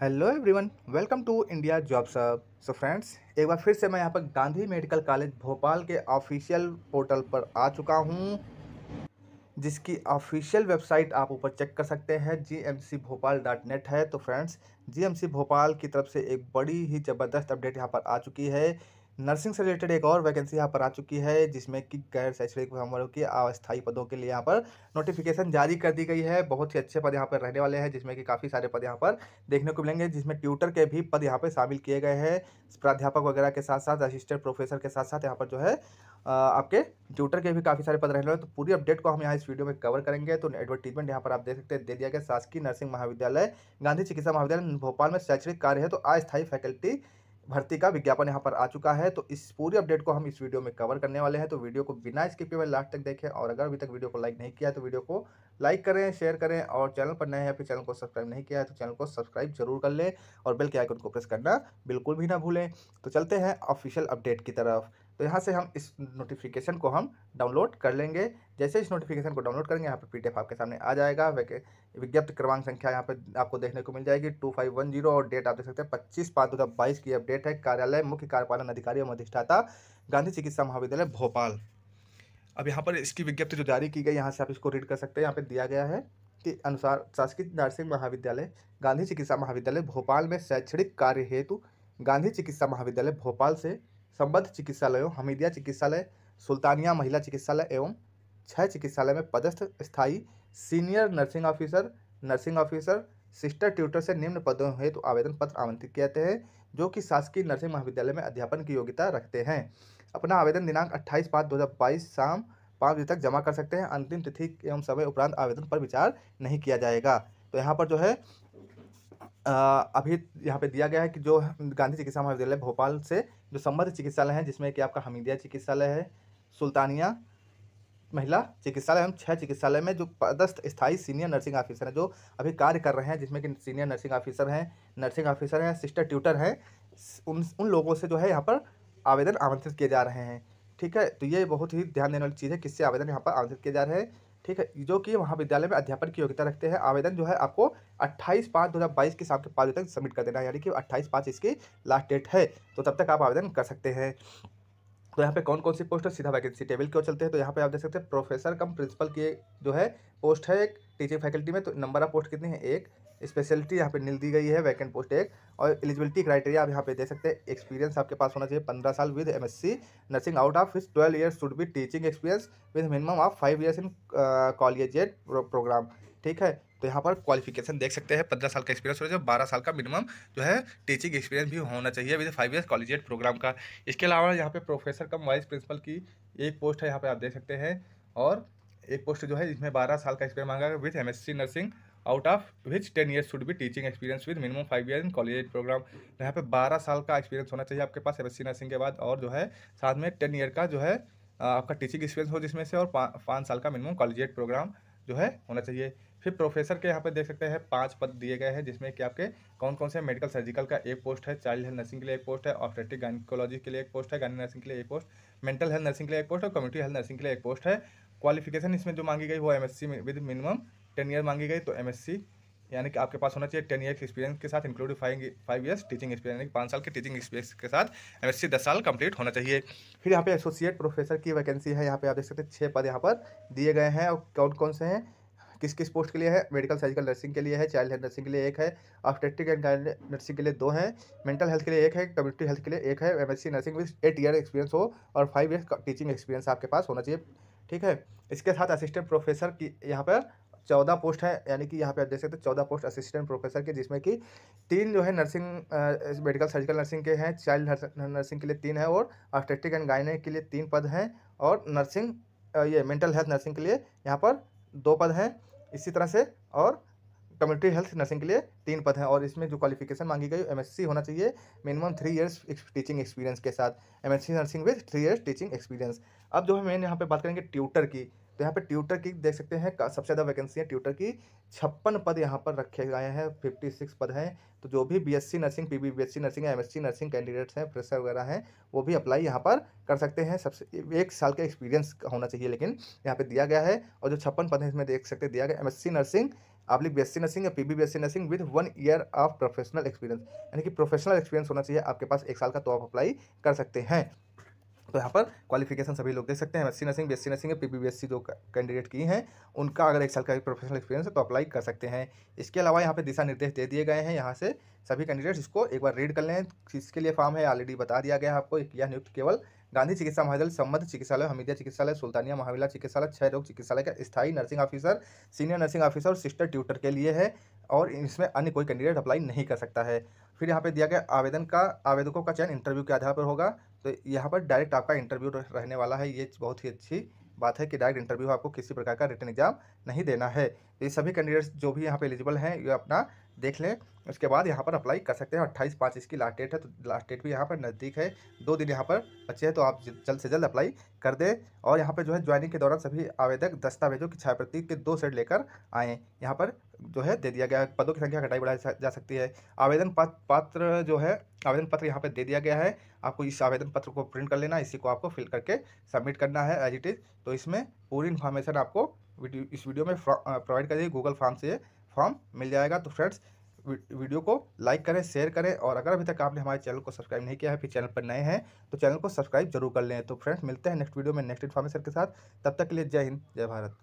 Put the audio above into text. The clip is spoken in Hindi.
hello everyone welcome to India job सब सो फ्रेंड्स एक बार फिर से मैं यहाँ पर गांधी मेडिकल कॉलेज भोपाल के ऑफिशियल पोर्टल पर आ चुका हूँ जिसकी ऑफिशियल वेबसाइट आप ऊपर चेक कर सकते हैं G M C Bhopal dot net है तो friends G M C Bhopal की तरफ से एक बड़ी ही ज़बरदस्त अपडेट यहाँ पर आ चुकी है नर्सिंग से रिलेटेड एक और वैकेंसी यहाँ पर आ चुकी है जिसमें कि गैर शैक्षणिक वालों की अस्थायी पदों के लिए यहाँ पर नोटिफिकेशन जारी कर दी गई है बहुत ही अच्छे पद यहाँ पर रहने वाले हैं जिसमें कि काफ़ी सारे पद यहाँ पर देखने को मिलेंगे जिसमें ट्यूटर के भी पद यहाँ पर शामिल किए गए हैं प्राध्यापक वगैरह के साथ साथ असिस्टेंट प्रोफेसर के साथ साथ यहाँ पर जो है आपके ट्यूटर के भी काफ़ी सारे पद रहने वाले तो पूरी अपडेट को हम यहाँ इस वीडियो में कवर करेंगे तो एडवर्टीजमेंट यहाँ पर आप देख सकते हैं दे दिया गया शासकीय नर्सिंग महाविद्यालय गांधी चिकित्सा महाविद्यालय भोपाल में शैक्षणिक कार्य है तो अस्थायी फैकल्टी भर्ती का विज्ञापन यहाँ पर आ चुका है तो इस पूरी अपडेट को हम इस वीडियो में कवर करने वाले हैं तो वीडियो को बिना स्किप किए लास्ट तक देखें और अगर अभी तक वीडियो को लाइक नहीं किया है तो वीडियो को लाइक करें शेयर करें और चैनल पर नए हैं फिर चैनल को सब्सक्राइब नहीं किया है तो चैनल को सब्सक्राइब जरूर कर लें और बेल के आइकन को प्रेस करना बिल्कुल भी ना भूलें तो चलते हैं ऑफिशियल अपडेट की तरफ तो यहाँ से हम इस नोटिफिकेशन को हम डाउनलोड कर लेंगे जैसे इस नोटिफिकेशन को डाउनलोड करेंगे यहाँ पर पी आपके सामने आ जाएगा विज्ञप्त क्रमांक संख्या यहाँ पर आपको देखने को मिल जाएगी टू फाइव वन जीरो और डेट आप देख सकते हैं पच्चीस पाँच दो हज़ार बाईस की अपडेट है कार्यालय मुख्य कार्यपालन अधिकारी एवं अधिष्ठाता गांधी चिकित्सा महाविद्यालय भोपाल अब यहाँ पर इसकी विज्ञप्ति जो जारी की गई यहाँ से आप इसको रीड कर सकते हैं यहाँ पर दिया गया है कि अनुसार शासकीय नर्सिंग महाविद्यालय गांधी चिकित्सा महाविद्यालय भोपाल में शैक्षणिक कार्य हेतु गांधी चिकित्सा महाविद्यालय भोपाल से संबद्ध चिकित्सालयों हमीदिया चिकित्सालय सुल्तानिया महिला चिकित्सालय एवं छह चिकित्सालय में पदस्थ स्थायी senior nursing officer nursing officer sister tutor से निम्न पदों हेतु तो आवेदन पत्र आमंत्रित किए जाते हैं जो कि शासकीय नर्सिंग महाविद्यालय में अध्यापन की योग्यता रखते हैं अपना आवेदन दिनांक अट्ठाईस पाँच दो हज़ार बाईस शाम पाँच बजे तक जमा कर सकते हैं अंतिम तिथि एवं समय उपरांत आवेदन पर विचार नहीं किया जाएगा तो यहाँ पर जो है आ, अभी यहाँ पे दिया गया है कि जो गांधी चिकित्सा महाविद्यालय भोपाल से जो संबद्ध चिकित्सालय हैं जिसमें कि आपका हमीदिया चिकित्सालय है सुल्तानिया महिला चिकित्सालय एवं छह चिकित्सालय में जो पदस्थ स्थायी सीनियर नर्सिंग ऑफिसर हैं जो अभी कार्य कर रहे हैं जिसमें कि सीनियर नर्सिंग ऑफिसर हैं नर्सिंग ऑफिसर हैं सिस्टर ट्यूटर हैं उन उन लोगों से जो है यहाँ पर आवेदन आमंत्रित किए जा रहे हैं ठीक है तो ये बहुत ही ध्यान देने वाली चीज़ है किससे आवेदन यहाँ पर आमंत्रित किए जा रहे हैं ठीक है जो कि महाविद्यालय में अध्यापन की योग्यता रखते हैं आवेदन जो है आपको अट्ठाईस पाँच दो के शाम के पाँच बजे तक सबमिट कर देना है यानी कि अट्ठाईस पाँच इसकी लास्ट डेट है तो तब तक आप आवेदन कर सकते हैं तो यहाँ पे कौन कौन सी पोस्ट है सीधा वैकेंसी टेबल की ओर चलते हैं तो यहाँ पे आप देख सकते हैं प्रोफेसर कम प्रिंसिपल की जो है पोस्ट है एक टीचिंग फैकल्टी में तो नंबर ऑफ पोस्ट कितनी है एक स्पेशलिटी यहाँ पे नील दी गई है वैकेंट पोस्ट एक और एलिजिबिलिटी क्राइटेरिया आप यहाँ पे देख सकते हैं एक्सपीरियंस आपके पास होना चाहिए पंद्रह साल with M nursing out of his twelve year should be teaching experience with minimum of five years in college program ठीक है तो यहाँ पर क्वालिफिकेशन देख सकते हैं पंद्रह साल का एक्सपीरियंस होना चाहिए बारह साल का मिनिमम जो है टीचिंग एक्सपीरियंस भी होना चाहिए with five year collegiate program का इसके अलावा यहाँ पर प्रोफेसर कम वाइस प्रिंसिपल की एक पोस्ट है यहाँ पर आप देख सकते हैं और एक पोस्ट जो है इसमें बारह साल का एक्सपीरियंस मांगा with M nursing out of which ten years should be teaching experience with minimum five year in college program यहाँ पे बारह साल का एक्सपीरियंस होना चाहिए आपके पास एम नर्सिंग के बाद और जो है साथ में टेन ईयर का जो है आपका टीचिंग एक्सपीरियंस हो जिसमें से और पाँच साल का मिनिमम कॉलेजिएट प्रोग्राम जो है होना चाहिए फिर प्रोफेसर के यहाँ पर देख सकते हैं पांच पद दिए गए हैं जिसमें कि आपके कौन कौन से मेडिकल सर्जिकल का एक पोस्ट है चाइल्ड हेल्थ नर्सिंग के लिए एक पोस्ट है ऑप्टेटिक गाइनकोलॉजी के लिए एक पोस्ट है गाइनी नर्सिंग के लिए एक पोस्ट मेंटल हेल्थ नर्सिंग के लिए एक पोस्ट और कम्युनिटी हेल्थ नर्सिंग के लिए एक पोस्ट है क्वालिफिकेशन इसमें जो मांगी गई वो M with minimum ten year मांगी गई तो एम यानी कि आपके पास होना चाहिए टेन ईयर एक्सपीरियंस के साथ include five five years teaching experience यानी पाँच साल के टीचिंग एक्सपीरियंस के साथ एम एस दस साल कंप्लीट होना चाहिए फिर यहाँ पे एसोसिएट प्रोफेसर की वैकेंसी है यहाँ पे आप देख सकते हैं छः पद यहाँ पर दिए गए हैं और कौन कौन से हैं किस किस पोस्ट के लिए है मेडिकल सर्जिकल नर्सिंग के लिए है चाइल्ड हेल्थ नर्सिंग के लिए एक है ऑफ्टेटिक एंड गाइड नर्सिंग के लिए दो हैं मेंटल हेल्थ के लिए एक है कम्युनिटी हेल्थ के लिए एक है C nursing with eight year experience हो और फाइव ईयर टीचिंग एक्सपीरियंस आपके पास होना चाहिए ठीक है इसके साथ असिस्टेंट प्रोफेसर की यहाँ पर चौदह पोस्ट है यानी कि यहाँ पे आप देख सकते हैं चौदह पोस्ट असिस्टेंट प्रोफेसर के जिसमें कि तीन जो है नर्सिंग मेडिकल सर्जिकल नर्सिंग के हैं चाइल्ड नर्सिंग के लिए तीन है और ऑब्स्टेट्रिक एंड गायने के लिए तीन पद हैं और नर्सिंग ये मेंटल हेल्थ नर्सिंग के लिए यहाँ पर दो पद हैं इसी तरह से और कम्युनिटी हेल्थ नर्सिंग के लिए तीन पद हैं और इसमें जो क्वालिफिकेशन मांगी गई एमएससी होना चाहिए minimum three years teaching experience के साथ MSc nursing with three years teaching experience अब जो है मेन यहाँ पे बात करेंगे ट्यूटर की तो यहाँ पे ट्यूटर की देख सकते हैं सबसे ज़्यादा वैकेंसी है ट्यूटर की छप्पन पद यहाँ पर रखे गए हैं फिफ्टी सिक्स पद हैं तो जो भी BSc nursing P BSc nursing M nursing candidates हैं फ्रेशर वगैरह हैं वो भी अप्लाई यहाँ पर कर सकते हैं सबसे एक साल का एक्सपीरियंस होना चाहिए लेकिन यहाँ पर दिया गया है और जो छप्पन पद हैं इसमें देख सकते दिया गया एम नर्सिंग आप लिख बी एस नर्सिंग या P B nursing with one year of professional experience यानी कि प्रोफेशनल एक्सपीरियंस होना चाहिए आपके पास एक साल का तो आप अप्लाई कर सकते हैं तो यहाँ पर क्वालिफिकेशन सभी लोग देख सकते हैं C nursing BSc nursing P C जो कैंडिडेट की हैं उनका अगर एक साल का प्रोफेशनल एक्सपीरियंस है तो अप्लाई कर सकते हैं इसके अलावा यहाँ पे दिशा निर्देश दे दिए गए हैं यहाँ से सभी कैंडिडेट्स इसको एक बार रीड कर लें इसके लिए फॉर्म है ऑलरेडी बता दिया गया है आपको यह नियुक्त केवल गांधी चिकित्सा महाविद्यालय संबद्ध चिकित्सालय हमीदिया चिकित्सालय सुल्तानिया महाविला चिकित्सालय छह रोग चिकित्सालय का स्थायी nursing officer senior nursing officer और सिस्टर ट्यूटर के लिए है और इसमें अन्य कोई कैंडिडेट अप्लाई नहीं कर सकता है फिर यहाँ पे दिया गया आवेदन का आवेदकों का चयन इंटरव्यू के आधार पर होगा तो यहाँ पर डायरेक्ट आपका इंटरव्यू रहने वाला है ये बहुत ही अच्छी बात है कि डायरेक्ट इंटरव्यू आपको किसी प्रकार का रिटर्न एग्जाम नहीं देना है तो ये सभी कैंडिडेट्स जो भी यहाँ पे एलिजिबल हैं ये अपना देख लें उसके बाद यहाँ पर अप्लाई कर सकते हैं अट्ठाईस पाँच इसकी लास्ट डेट है तो लास्ट डेट भी यहाँ पर नज़दीक है दो दिन यहाँ पर बचे हैं तो आप जल्द से जल्द अप्लाई कर दें और यहाँ पर जो है ज्वाइनिंग के दौरान सभी आवेदक दस्तावेजों की छाया के दो सेट लेकर आएँ यहाँ पर जो है दे दिया गया पदों की संख्या घटाई बढ़ाई जा सकती है आवेदन पत्र जो है आवेदन पत्र यहाँ पर दे दिया गया है आपको इस आवेदन पत्र को प्रिंट कर लेना इसी को आपको फिल करके सबमिट करना है एज इट इज़ तो इसमें पूरी इन्फॉर्मेशन आपको वीडियो इस वीडियो में प्रोवाइड दिए गूगल फॉर्म से फॉर्म मिल जाएगा तो फ्रेंड्स वीडियो को लाइक करें शेयर करें और अगर अभी तक आपने हमारे चैनल को सब्सक्राइब नहीं किया है फिर चैनल पर नए हैं तो चैनल को सब्सक्राइब जरूर कर लें तो फ्रेंड्स मिलते हैं नेक्स्ट वीडियो में नेक्स्ट इन्फॉर्मेशन के साथ तब तक के लिए जय हिंद जय भारत